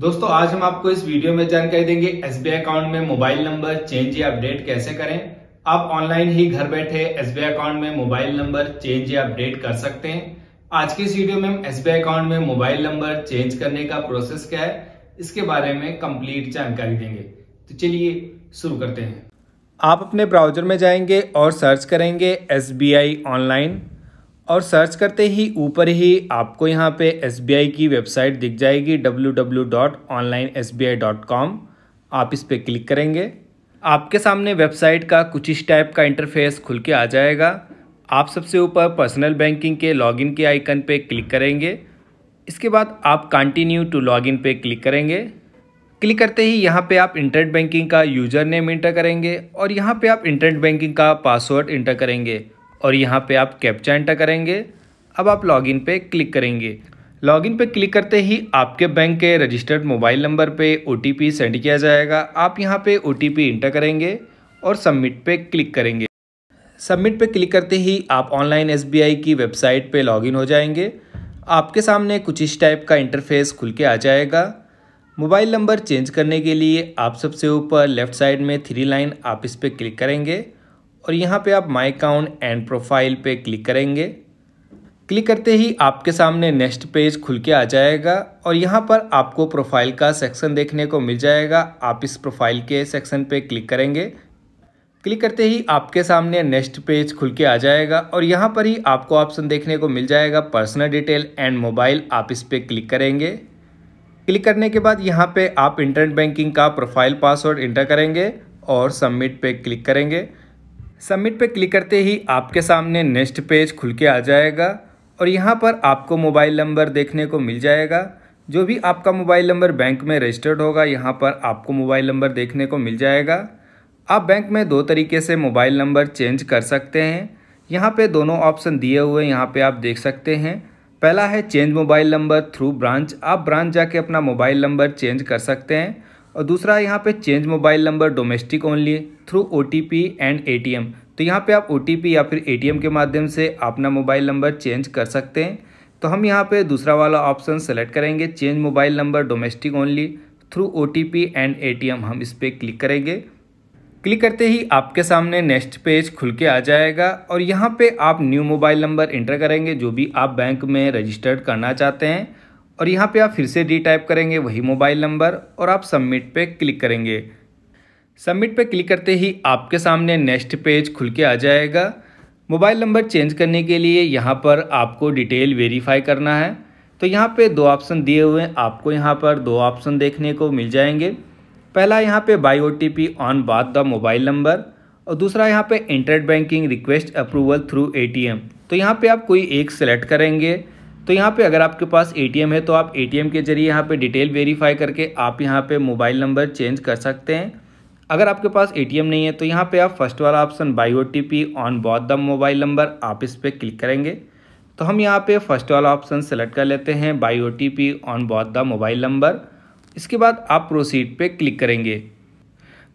दोस्तों आज हम आपको इस वीडियो में जानकारी देंगे एस अकाउंट में मोबाइल नंबर चेंज या अपडेट कैसे करें आप ऑनलाइन ही घर बैठे एस अकाउंट में मोबाइल नंबर चेंज या अपडेट कर सकते हैं आज के इस वीडियो में हम एस अकाउंट में मोबाइल नंबर चेंज करने का प्रोसेस क्या है इसके बारे में कंप्लीट जानकारी देंगे तो चलिए शुरू करते हैं आप अपने ब्राउजर में जाएंगे और सर्च करेंगे एस ऑनलाइन और सर्च करते ही ऊपर ही आपको यहाँ पे एस की वेबसाइट दिख जाएगी डब्ल्यू आप इस पर क्लिक करेंगे आपके सामने वेबसाइट का कुछ इस टाइप का इंटरफेस खुल के आ जाएगा आप सबसे ऊपर पर्सनल बैंकिंग के लॉगिन के आइकन पे क्लिक करेंगे इसके बाद आप कंटिन्यू टू लॉगिन पे क्लिक करेंगे क्लिक करते ही यहाँ पे आप इंटरनेट बैंकिंग का यूज़र नेम इंटर करेंगे और यहाँ पे आप इंटरनेट बैंकिंग का पासवर्ड इंटर करेंगे और यहाँ पे आप कैप्चा एंटर करेंगे अब आप लॉगिन पे क्लिक करेंगे लॉगिन पे क्लिक करते ही आपके बैंक के रजिस्टर्ड मोबाइल नंबर पे ओ सेंड किया जाएगा आप यहाँ पे ओ इंटर करेंगे और सबमिट पे क्लिक करेंगे सबमिट पे क्लिक करते ही आप ऑनलाइन एस की वेबसाइट पर लॉगिन हो जाएंगे आपके सामने कुछ इस टाइप का इंटरफेस खुल के आ जाएगा मोबाइल नंबर चेंज करने के लिए आप सबसे ऊपर लेफ़्ट साइड में थ्री लाइन आप इस पर क्लिक करेंगे और यहाँ पे आप माई अकाउंट एंड प्रोफाइल पे क्लिक करेंगे क्लिक करते ही आपके सामने नेक्स्ट पेज खुल के आ जाएगा और यहाँ पर आपको प्रोफाइल का सेक्शन देखने को मिल जाएगा आप इस प्रोफाइल के सेक्शन पे क्लिक करेंगे क्लिक करते ही आपके सामने नेक्स्ट पेज खुल के आ जाएगा और यहाँ पर ही आपको ऑप्शन देखने को मिल जाएगा पर्सनल डिटेल एंड मोबाइल आप इस पर क्लिक करेंगे क्लिक करने के बाद यहाँ पे आप इंटरनेट बैंकिंग का प्रोफाइल पासवर्ड इंटर करेंगे और सबमिट पे क्लिक करेंगे सबमिट पे क्लिक करते ही आपके सामने नेक्स्ट पेज खुल के आ जाएगा और यहाँ पर आपको मोबाइल नंबर देखने को मिल जाएगा जो भी आपका मोबाइल नंबर बैंक में रजिस्टर्ड होगा यहाँ पर आपको मोबाइल नंबर देखने को मिल जाएगा आप बैंक में दो तरीके से मोबाइल नंबर चेंज कर सकते हैं यहाँ पे दोनों ऑप्शन दिए हुए यहाँ पे आप देख सकते हैं पहला है change mobile number through branch आप ब्रांच जाके अपना मोबाइल नंबर चेंज कर सकते हैं और दूसरा यहाँ पे change mobile number domestic only through O and A तो यहाँ पे आप ओ या फिर ए के माध्यम से अपना मोबाइल नंबर चेंज कर सकते हैं तो हम यहाँ पे दूसरा वाला ऑप्शन सेलेक्ट करेंगे change mobile number domestic only through O and A हम इस पर क्लिक करेंगे क्लिक करते ही आपके सामने नेक्स्ट पेज खुल के आ जाएगा और यहाँ पे आप न्यू मोबाइल नंबर इंटर करेंगे जो भी आप बैंक में रजिस्टर्ड करना चाहते हैं और यहाँ पे आप फिर से डी टाइप करेंगे वही मोबाइल नंबर और आप सबमिट पे क्लिक करेंगे सबमिट पे क्लिक करते ही आपके सामने नेक्स्ट पेज खुल के आ जाएगा मोबाइल नंबर चेंज करने के लिए यहाँ पर आपको डिटेल वेरीफाई करना है तो यहाँ पे दो ऑप्शन दिए हुए हैं आपको यहाँ पर दो ऑप्शन देखने को मिल जाएंगे पहला यहाँ पे by O T P on both the mobile number और दूसरा यहाँ पे internet banking request approval through A T M तो यहाँ पे आप कोई एक सेलेक्ट करेंगे तो यहाँ पे अगर आपके पास एटीएम है तो आप एटीएम के जरिए यहाँ पे डिटेल वेरीफाई करके आप यहाँ पे मोबाइल नंबर चेंज कर सकते हैं अगर आपके पास एटीएम नहीं है तो यहाँ पे आप फर्स्ट वाला option by O on both the mobile number आप इस पर क्लिक करेंगे तो हम यहाँ पे फर्स्ट वाला ऑप्शन सेलेक्ट कर लेते हैं by O on both the mobile number इसके बाद आप प्रोसीड पर क्लिक करेंगे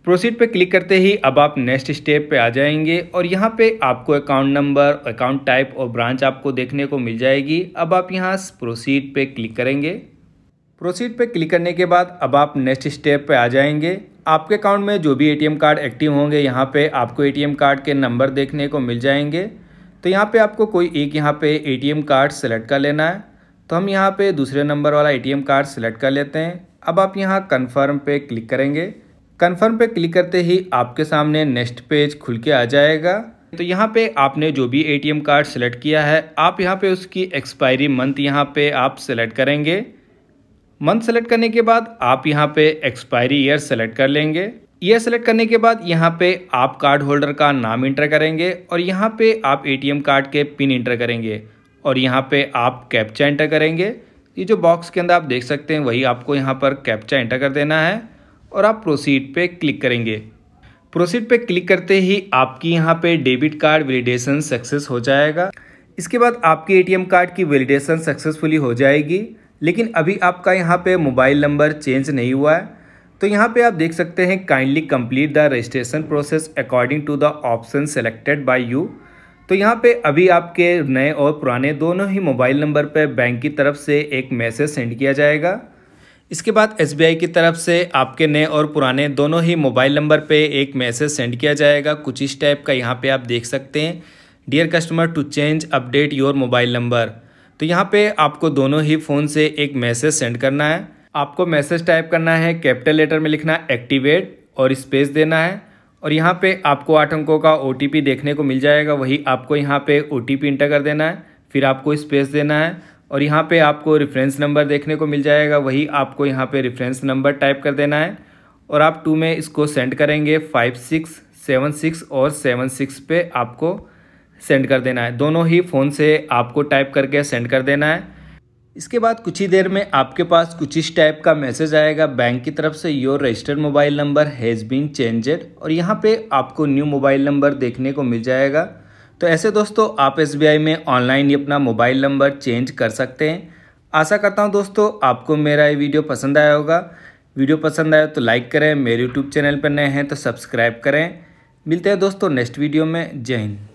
प्रोसीड पे क्लिक करते ही अब आप नेक्स्ट स्टेप पे आ जाएंगे और यहाँ पे आपको अकाउंट नंबर अकाउंट टाइप और ब्रांच आपको देखने को मिल जाएगी अब आप यहाँ प्रोसीड पे क्लिक करेंगे प्रोसीड पे क्लिक करने के बाद अब आप नेक्स्ट स्टेप पे आ जाएंगे आपके अकाउंट में जो भी एटीएम कार्ड एक्टिव होंगे यहाँ पे आपको एटीएम कार्ड के नंबर देखने को मिल जाएंगे तो यहाँ पे आपको कोई एक यहाँ पे एटीएम कार्ड सेलेक्ट कर लेना है तो हम यहाँ पे दूसरे नंबर वाला एटीएम कार्ड सेलेक्ट कर लेते हैं अब आप यहाँ कन्फर्म पर क्लिक करेंगे कन्फर्म पे क्लिक करते ही आपके सामने नेक्स्ट पेज खुल के आ जाएगा तो यहाँ पे आपने जो भी एटीएम कार्ड सेलेक्ट किया है आप यहाँ पे उसकी एक्सपायरी मंथ यहाँ पे आप सेलेक्ट करेंगे मंथ सेलेक्ट करने के बाद आप यहाँ पे एक्सपायरी ईयर सेलेक्ट कर लेंगे ईयर सेलेक्ट करने के बाद यहाँ पे आप कार्ड होल्डर का नाम इंटर करेंगे और यहाँ पे आप एटीएम कार्ड के पिन इंटर करेंगे और यहाँ पे आप कैप्चा इंटर करेंगे ये जो बॉक्स के अंदर आप देख सकते हैं वही आपको यहाँ पर कैप्चा इंटर कर देना है और आप प्रोसीड पे क्लिक करेंगे प्रोसीड पे क्लिक करते ही आपकी यहाँ पे डेबिट कार्ड वैलिडेशन सक्सेस हो जाएगा इसके बाद आपके एटीएम कार्ड की वैलिडेशन सक्सेसफुली हो जाएगी लेकिन अभी आपका यहाँ पे मोबाइल नंबर चेंज नहीं हुआ है तो यहाँ पे आप देख सकते हैं kindly complete the registration process according to the option selected by you तो यहाँ पे अभी आपके नए और पुराने दोनों ही मोबाइल नंबर पर बैंक की तरफ से एक मैसेज सेंड किया जाएगा इसके बाद एस की तरफ से आपके नए और पुराने दोनों ही मोबाइल नंबर पे एक मैसेज सेंड किया जाएगा कुछ इस टाइप का यहाँ पे आप देख सकते हैं dear customer to change update your mobile number तो यहाँ पे आपको दोनों ही फ़ोन से एक मैसेज सेंड करना है आपको मैसेज टाइप करना है कैपिटल लेटर में लिखना एक्टिवेट और स्पेस देना है और यहाँ पे आपको आठ अंकों का ओ देखने को मिल जाएगा वही आपको यहाँ पे ओ इंटर कर देना है फिर आपको स्पेस देना है और यहाँ पे आपको रेफरेंस नंबर देखने को मिल जाएगा वही आपको यहाँ पे रेफरेंस नंबर टाइप कर देना है और आप टू में इसको सेंड करेंगे फाइव सिक्स सेवन सिक्स और सेवन सिक्स पे आपको सेंड कर देना है दोनों ही फ़ोन से आपको टाइप करके सेंड कर देना है इसके बाद कुछ ही देर में आपके पास कुछ इस टाइप का मैसेज आएगा बैंक की तरफ से your registered mobile number has been changed और यहाँ पे आपको न्यू मोबाइल नंबर देखने को मिल जाएगा तो ऐसे दोस्तों आप एस में ऑनलाइन ही अपना मोबाइल नंबर चेंज कर सकते हैं आशा करता हूँ दोस्तों आपको मेरा ये वीडियो पसंद आया होगा वीडियो पसंद आया तो लाइक करें मेरे यूट्यूब चैनल पर नए हैं तो सब्सक्राइब करें मिलते हैं दोस्तों नेक्स्ट वीडियो में जय हिंद